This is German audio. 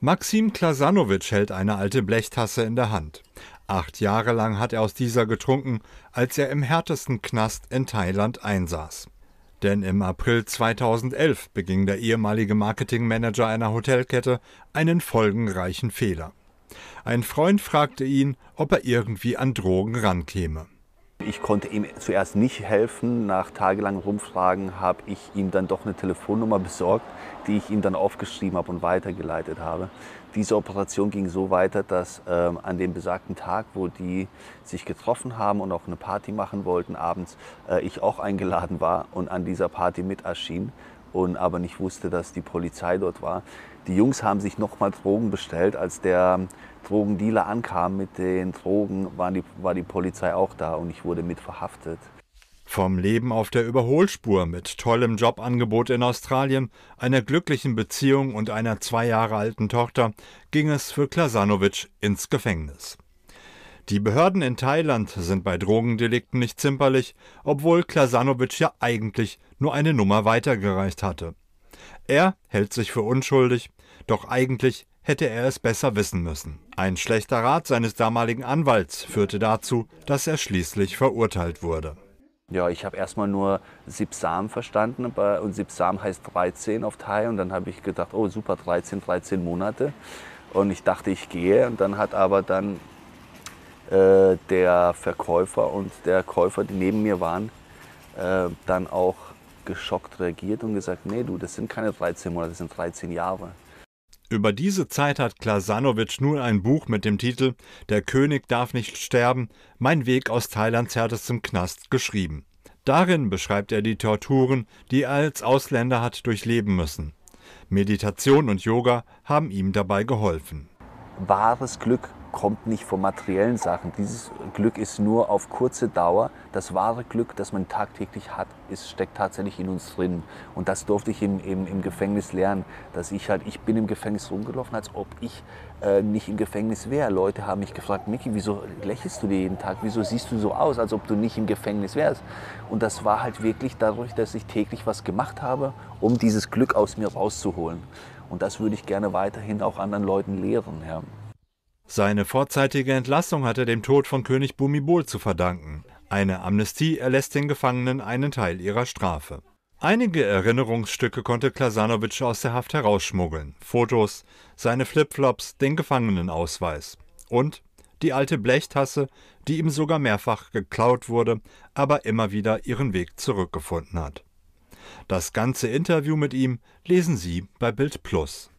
Maxim Klasanovic hält eine alte Blechtasse in der Hand. Acht Jahre lang hat er aus dieser getrunken, als er im härtesten Knast in Thailand einsaß. Denn im April 2011 beging der ehemalige Marketingmanager einer Hotelkette einen folgenreichen Fehler. Ein Freund fragte ihn, ob er irgendwie an Drogen rankäme ich konnte ihm zuerst nicht helfen. Nach tagelangem Rumfragen habe ich ihm dann doch eine Telefonnummer besorgt, die ich ihm dann aufgeschrieben habe und weitergeleitet habe. Diese Operation ging so weiter, dass äh, an dem besagten Tag, wo die sich getroffen haben und auch eine Party machen wollten abends, äh, ich auch eingeladen war und an dieser Party mit erschien und aber nicht wusste, dass die Polizei dort war. Die Jungs haben sich nochmal Drogen bestellt. Als der Drogendealer ankam mit den Drogen, war die, war die Polizei auch da und ich wurde mit verhaftet. Vom Leben auf der Überholspur mit tollem Jobangebot in Australien, einer glücklichen Beziehung und einer zwei Jahre alten Tochter ging es für Klasanovic ins Gefängnis. Die Behörden in Thailand sind bei Drogendelikten nicht zimperlich, obwohl Klasanovic ja eigentlich nur eine Nummer weitergereicht hatte. Er hält sich für unschuldig, doch eigentlich hätte er es besser wissen müssen. Ein schlechter Rat seines damaligen Anwalts führte dazu, dass er schließlich verurteilt wurde. Ja, ich habe erstmal nur Sipsam verstanden und Sipsam heißt 13 auf Thai und dann habe ich gedacht, oh super, 13, 13 Monate und ich dachte, ich gehe und dann hat aber dann äh, der Verkäufer und der Käufer, die neben mir waren, äh, dann auch geschockt reagiert und gesagt, nee du, das sind keine 13 Monate, das sind 13 Jahre. Über diese Zeit hat Klasanovic nun ein Buch mit dem Titel Der König darf nicht sterben, mein Weg aus Thailands härtestem Knast geschrieben. Darin beschreibt er die Torturen, die er als Ausländer hat durchleben müssen. Meditation und Yoga haben ihm dabei geholfen wahres Glück kommt nicht von materiellen Sachen. Dieses Glück ist nur auf kurze Dauer. Das wahre Glück, das man tagtäglich hat, ist, steckt tatsächlich in uns drin. Und das durfte ich im, im, im Gefängnis lernen, dass ich halt, ich bin im Gefängnis rumgelaufen, als ob ich äh, nicht im Gefängnis wäre. Leute haben mich gefragt, Mickey, wieso lächelst du dir jeden Tag? Wieso siehst du so aus, als ob du nicht im Gefängnis wärst? Und das war halt wirklich dadurch, dass ich täglich was gemacht habe, um dieses Glück aus mir rauszuholen. Und das würde ich gerne weiterhin auch anderen Leuten lehren. Ja. Seine vorzeitige Entlassung hat er dem Tod von König Bumibol zu verdanken. Eine Amnestie erlässt den Gefangenen einen Teil ihrer Strafe. Einige Erinnerungsstücke konnte Klasanovic aus der Haft herausschmuggeln. Fotos, seine Flipflops, den Gefangenenausweis und die alte Blechtasse, die ihm sogar mehrfach geklaut wurde, aber immer wieder ihren Weg zurückgefunden hat. Das ganze Interview mit ihm lesen Sie bei Bild plus.